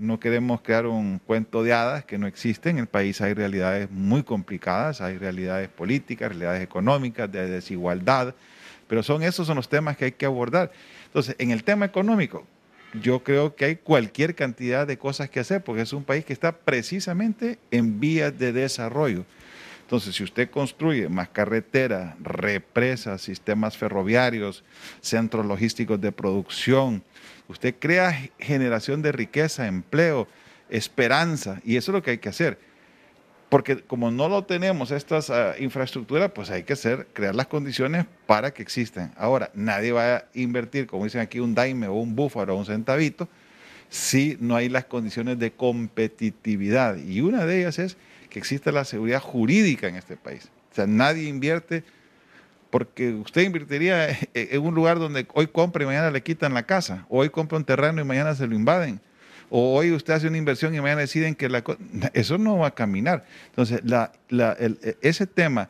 No queremos crear un cuento de hadas que no existe. En el país hay realidades muy complicadas, hay realidades políticas, realidades económicas, de desigualdad, pero son esos son los temas que hay que abordar. Entonces, en el tema económico, yo creo que hay cualquier cantidad de cosas que hacer porque es un país que está precisamente en vías de desarrollo. Entonces, si usted construye más carreteras, represas, sistemas ferroviarios, centros logísticos de producción, usted crea generación de riqueza, empleo, esperanza, y eso es lo que hay que hacer. Porque como no lo tenemos estas ah, infraestructuras, pues hay que hacer, crear las condiciones para que existan. Ahora, nadie va a invertir, como dicen aquí, un daime o un búfalo o un centavito, si no hay las condiciones de competitividad. Y una de ellas es que exista la seguridad jurídica en este país. O sea, nadie invierte porque usted invertiría e-, en un lugar donde hoy compra y mañana le quitan la casa, o hoy compra un terreno y mañana se lo invaden, o hoy usted hace una inversión y mañana deciden que la eso no va a caminar. Entonces, e-, ese tema,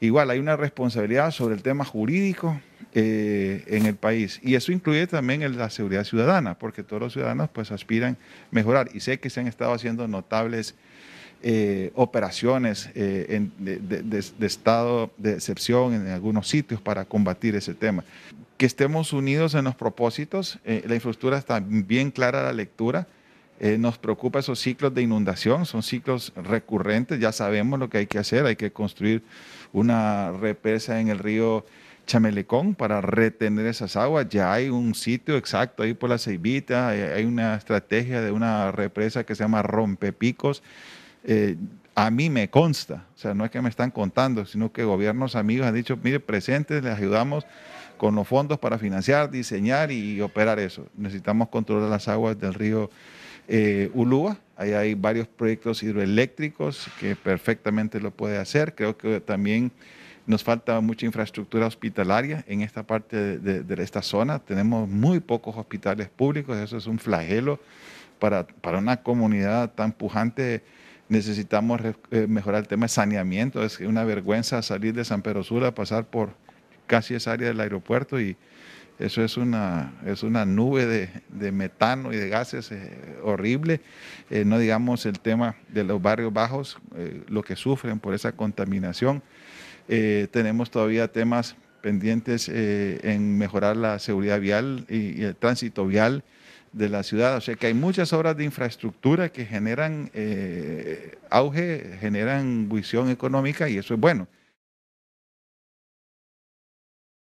igual hay una responsabilidad sobre el tema jurídico eh, en el país, y eso incluye también la seguridad ciudadana, porque todos los ciudadanos pues aspiran a mejorar, y sé que se han estado haciendo notables eh, operaciones eh, de, estado de excepción en algunos sitios para combatir ese tema. Que estemos unidos en los propósitos, eh, la infraestructura está bien clara la lectura, nos preocupa esos ciclos de inundación, son ciclos recurrentes, ya sabemos lo que hay que hacer, hay que construir una represa en el río Chamelecón para retener esas aguas. Ya hay un sitio exacto ahí por la Ceibita, hay una estrategia de una represa que se llama Rompepicos, eh, a mí me consta, o sea, no es que me están contando, sino que gobiernos amigos han dicho, mire, presentes, les ayudamos con los fondos para financiar, diseñar y operar eso. Necesitamos controlar las aguas del río eh, Ulúa. Ahí hay varios proyectos hidroeléctricos que perfectamente lo puede hacer. Creo que también nos falta mucha infraestructura hospitalaria en esta parte de, esta zona. Tenemos muy pocos hospitales públicos. Eso es un flagelo para, para una comunidad tan pujante necesitamos eh, mejorar el tema de saneamiento. Es una vergüenza salir de San Pedro Sula, pasar por casi esa área del aeropuerto y eso es una, es una nube de, metano y de gases eh, horrible. Eh, no digamos el tema de los barrios bajos, lo que sufren por esa contaminación. tenemos todavía temas pendientes en mejorar la seguridad vial y el tránsito vial de la ciudad. O sea que hay muchas obras de infraestructura que generan eh, auge, generan visión económica y eso es bueno.